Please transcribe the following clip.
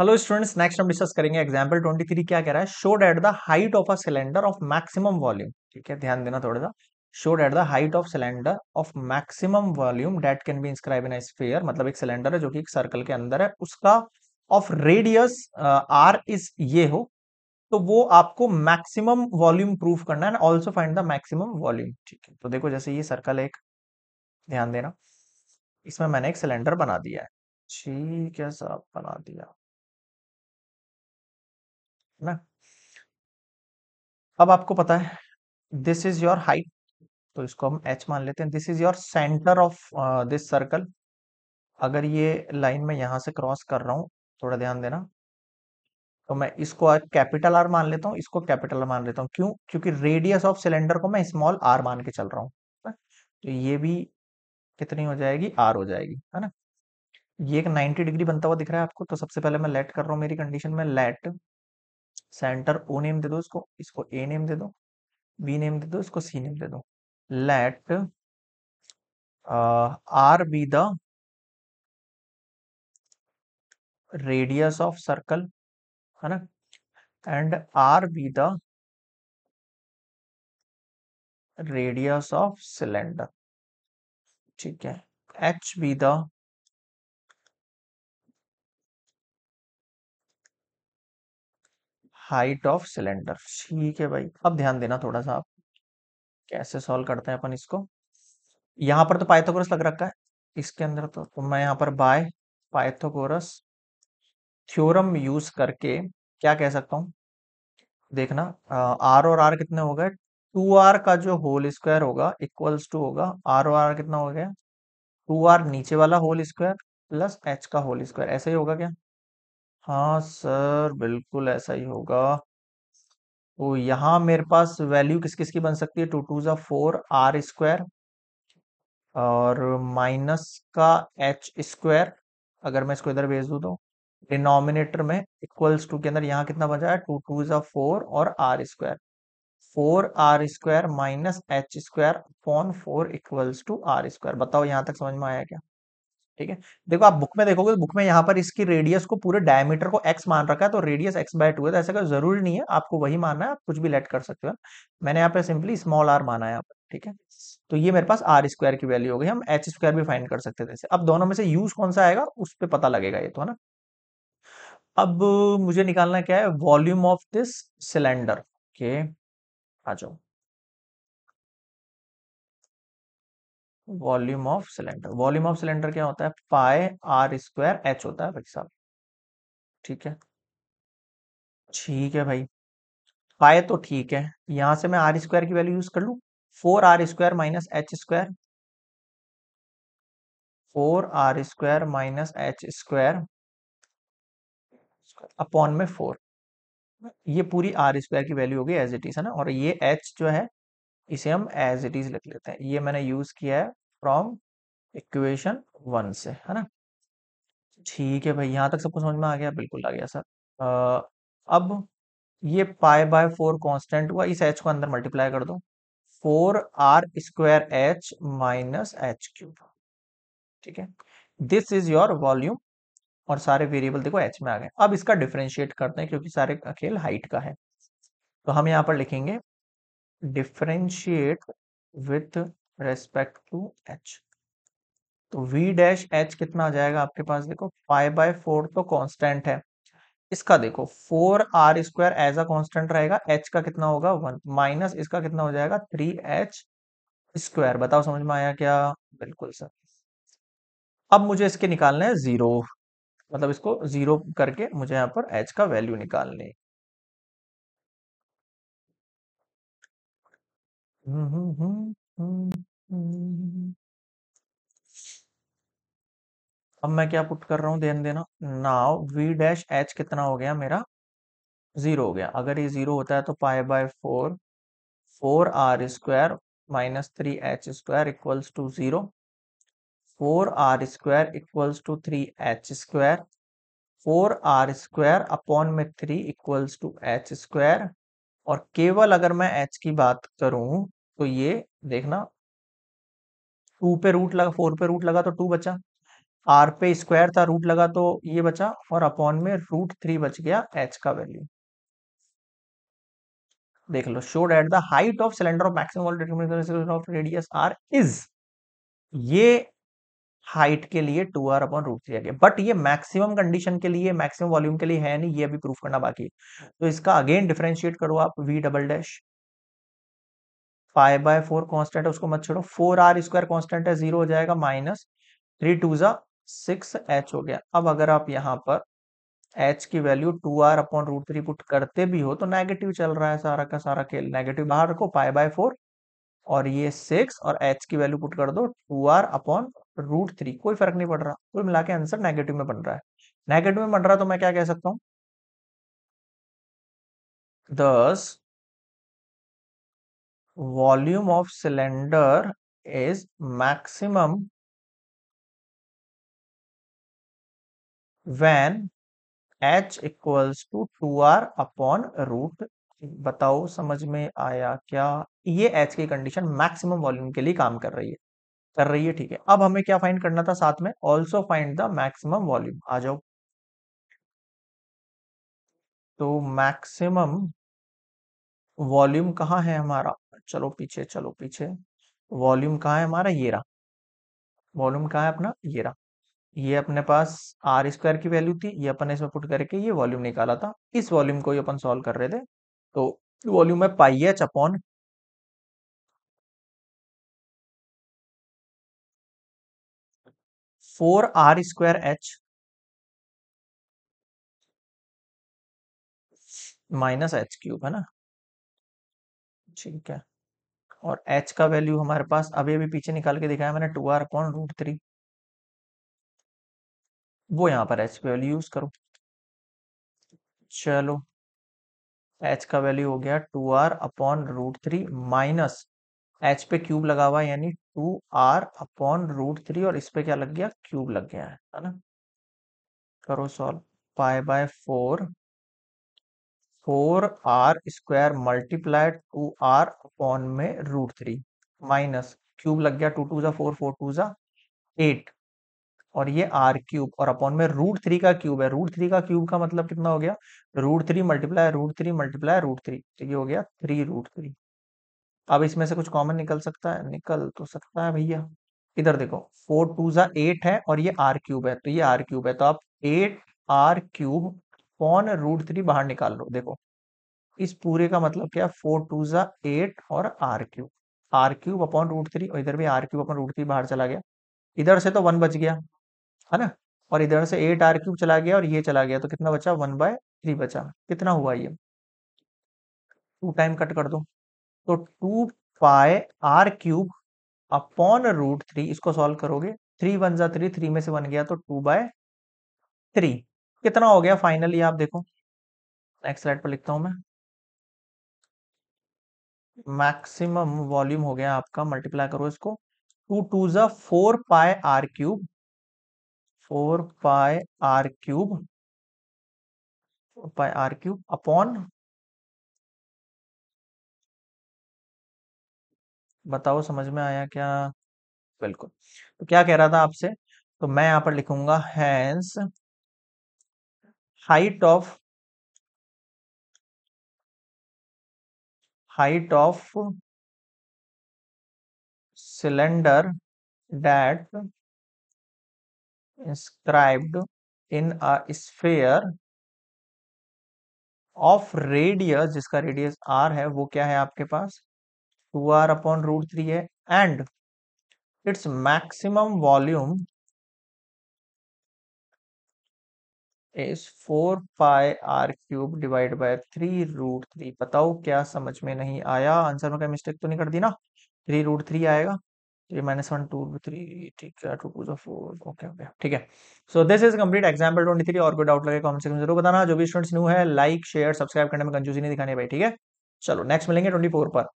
hello students next हम discuss करेंगे example 23 क्या कह रहा है showed at the height of a cylinder of maximum volume ठीक है ध्यान देना थोड़ा सा showed at the height of cylinder of maximum volume that can be inscribe in a sphere मतलब एक सिलेंडर है जो कि एक सर्कल के अंदर है उसका ऑफ रेडियस आर इज ये हो तो वो आपको मैक्सिमम वॉल्यूम प्रूफ करना है also find the maximum volume ठीक है तो देखो जैसे ये सर्कल एक ध्यान देना इसमें मैंने एक सिलेंडर बना दिया है ठीक है साहब बना दिया ना अब आपको पता है दिस इज योर हाइट तो इसको हम एच मान लेते हैं this is your centre of this circle अगर ये लाइन में यहां से क्रॉस कर रहा हूं थोड़ा ध्यान देना तो मैं इसको कैपिटल आर मान लेता हूँ इसको कैपिटल आर मान लेता हूँ क्यों क्योंकि रेडियस ऑफ सिलेंडर को मैं स्मॉल आर मान के चल रहा हूँ तो ये भी कितनी हो जाएगी आर हो जाएगी है ना ये एक 90 डिग्री बनता हुआ दिख रहा है आपको तो सबसे पहले मैं लेट कर रहा हूँ मेरी कंडीशन में लेट सेंटर ओ नेम दे दो इसको इसको ए नेम दे दो बी नेम दे दो इसको सी नेम दे दो let R be the radius of circle है ना and R be the radius of cylinder ठीक है H be the height of cylinder ठीक है भाई अब ध्यान देना थोड़ा सा आप कैसे सॉल्व करते हैं अपन इसको यहाँ पर तो पाइथागोरस लग रखा है इसके अंदर तो, तो मैं यहाँ पर बाय पाइथागोरस थ्योरम यूज करके क्या कह सकता हूँ देखना आर और आर कितने हो गए टू आर का जो होल स्क्वायर होगा इक्वल्स टू होगा आर और आर कितना हो गया टू आर नीचे वाला होल स्क्वायर प्लस एच का होल स्क्वायर ऐसे ही होगा क्या हाँ सर बिल्कुल ऐसा ही होगा तो यहाँ मेरे पास वैल्यू किस किस की बन सकती है टू टू ज फोर आर स्क्वायर और माइनस का एच स्क्वायर अगर मैं इसको इधर भेज दू तो डिनोमिनेटर में इक्वल्स टू के अंदर यहाँ कितना बचा है टू टू ज़ा फोर और R square four R square minus H square upon four equals to R square बताओ यहाँ तक समझ में आया क्या ठीक है देखो आप बुक में देखोगे तो बुक में यहाँ पर इसकी रेडियस को पूरे डायमीटर को एक्स मान रखा है तो रेडियस एक्स बाय टू है तो ऐसा कोई जरूरी नहीं है आपको वही मानना है आप कुछ भी लेट कर सकते हो मैंने यहाँ पर सिंपली स्मॉल आर माना है यहाँ पर ठीक है तो ये मेरे पास आर स्क्वायर की वैल्यू हो गई हम एच स्क्वायर भी फाइंड कर सकते थे अब दोनों में से यूज कौन सा आएगा उस पर पता लगेगा ये तो है ना अब मुझे निकालना क्या है वॉल्यूम ऑफ दिस सिलेंडर के आ जाओ volume of cylinder volume of cylinder क्या होता है पाए आर स्क्वायर एच होता है भाई साहब ठीक है ठीक है भाई पाए तो ठीक है यहां से मैं आर स्क्वायर की वैल्यू यूज कर लू four R square minus H square four R square minus H square upon में फोर ये पूरी आर स्क्वायर की वैल्यू होगी एज इट इज है ना और ये एच जो है इसे हम एज इट इज लिख लेते हैं ये मैंने यूज किया है फ्रॉम इक्वेशन वन से है ना ठीक है भाई यहाँ तक सबको समझ में आ गया बिल्कुल आ गया सर आ, अब ये पाए बाय फोर कॉन्स्टेंट हुआ इस एच को अंदर मल्टीप्लाई कर दो four R square H minus H cube ठीक है दिस इज योर वॉल्यूम और सारे वेरिएबल देखो एच में आ गए अब इसका डिफ्रेंशिएट करते हैं क्योंकि सारे खेल हाइट का है तो हम यहाँ पर लिखेंगे differentiate with respect to H तो v डैश एच कितना आ जाएगा आपके पास देखो फाइव बाय फोर तो कांस्टेंट है इसका देखो four R square as a constant रहेगा h का कितना होगा वन माइनस इसका कितना हो जाएगा थ्री एच स्क्वायर बताओ समझ में आया क्या बिल्कुल सर अब मुझे इसके निकालना है जीरो मतलब इसको जीरो करके मुझे यहाँ पर एच का वैल्यू निकालनी है अब मैं क्या पुट कर रहा हूं ध्यान देना नाउ वी डैश एच कितना हो गया मेरा जीरो हो गया अगर ये जीरो होता है तो pi by four four R square minus three H square equals to zero four R square equals to three H square four R square upon में three equals to H square और केवल अगर मैं H की बात करूं तो ये देखना टू पे रूट लगा फोर पे रूट लगा तो टू बचा आर पे स्क्वायर था रूट लगा तो ये बचा और अपॉन में रूट थ्री बच गया एच का वैल्यू देख लो showed at the height of cylinder of maximum of radius R is ये हाइट के लिए two R upon root three आ गया बट ये मैक्सिमम कंडीशन के लिए मैक्सिमम वॉल्यूम के लिए है नहीं ये अभी प्रूफ करना बाकी है तो इसका अगेन डिफ्रेंशिएट करो आप V double dash five by four constant है उसको मत छोड़ो फोर आर स्क्वायर कॉन्स्टेंट है जीरो हो जाएगा माइनस थ्री टू जा सिक्स एच हो गया अब अगर आप यहाँ पर एच की value two R upon root three put करते भी हो तो नेगेटिव चल रहा है सारा का सारा खेल नेगेटिव बाहर रखो फाइव बाय फोर और ये सिक्स और एच की वैल्यू पुट कर दो two R upon root three कोई फर्क नहीं पड़ रहा कुल मिला के आंसर नेगेटिव में बन रहा है नेगेटिव में बन रहा है तो मैं क्या कह सकता हूं दस volume of cylinder is maximum when h equals to two R upon root बताओ समझ में आया क्या ये h की कंडीशन मैक्सिमम वॉल्यूम के लिए काम कर रही है कर रही है ठीक है अब हमें क्या फाइंड करना था साथ में also find the maximum volume आ जाओ तो मैक्सिमम वॉल्यूम कहाँ है हमारा चलो पीछे चलो पीछे वॉल्यूम कहाँ है हमारा ये रहा वॉल्यूम कहाँ है अपना ये रहा ये अपने पास आर स्क्वायर की वैल्यू थी ये अपन इसमें पुट करके ये वॉल्यूम निकाला था इस वॉल्यूम को ही अपन सॉल्व कर रहे थे तो वॉल्यूम है pi H upon four R square H minus H cube है ना ठीक है और एच का वैल्यू हमारे पास अभी अभी पीछे निकाल के दिखाया मैंने two R upon root three वो यहाँ पर एच वैल्यू यूज करो चलो एच का वैल्यू हो गया two R upon root three minus H पे क्यूब लगा हुआ यानी two R upon root three और इस पे क्या लग गया क्यूब लग गया है ना करो solve pi by four four R square multiply two R upon में रूट थ्री माइनस क्यूब लग गया टू टू जा फोर फोर टू जा एट और ये आर क्यूब और अपॉन में रूट थ्री का क्यूब है रूट थ्री का क्यूब का मतलब कितना हो गया root three multiply root three multiply root three तो ये हो गया थ्री रूट थ्री अब इसमें से कुछ कॉमन निकल सकता है निकल तो सकता है भैया इधर देखो फोर टू जा एट है और ये आर क्यूब है तो ये आर क्यूब है तो आप एट आर क्यूब कौन रूट थ्री बाहर निकाल लो देखो इस पूरे का मतलब क्या फोर टू ज़ा एट और R cube R cube upon root three और इधर भी R cube upon root three बाहर चला गया इधर से तो वन बच गया है ना और इधर से एट आर क्यूब चला गया और ये चला गया तो कितना बचा वन बाय थ्री बचा कितना हुआ ये टू टाइम कट कर दो तो two pi R cube upon root three इसको सॉल्व करोगे थ्री वन जा थ्री थ्री में से बन गया तो टू बाय थ्री कितना हो गया फाइनली आप देखो नेक्स्ट स्लाइड पर लिखता हूं मैं मैक्सिमम वॉल्यूम हो गया आपका मल्टीप्लाई करो इसको टू टू जो four pi R cube four pi R cube pi R cube upon बताओ समझ में आया क्या बिल्कुल तो क्या कह रहा था आपसे तो मैं यहां पर लिखूंगा hence height of height of cylinder that inscribed in a sphere of radius जिसका रेडियस आर है वो क्या है आपके पास two R upon root three है and it's maximum volume is four pi R cube divide by three root three बताओ क्या समझ में नहीं आया आंसर में क्या मिस्टेक तो नहीं कर दी ना थ्री रूट थ्री आएगा three minus one two three ठीक है two two four okay okay ठीक है so this is complete example twenty three और कोई डाउट लगे कमेंट सेक्शन में जरूर बताना जो भी स्टूडेंट्स न्यू है लाइक शेयर सब्सक्राइब करने में कंफ्यूजन नहीं दिखाने भाई ठीक है चलो नेक्स्ट मिलेंगे ट्वेंटी फोर पर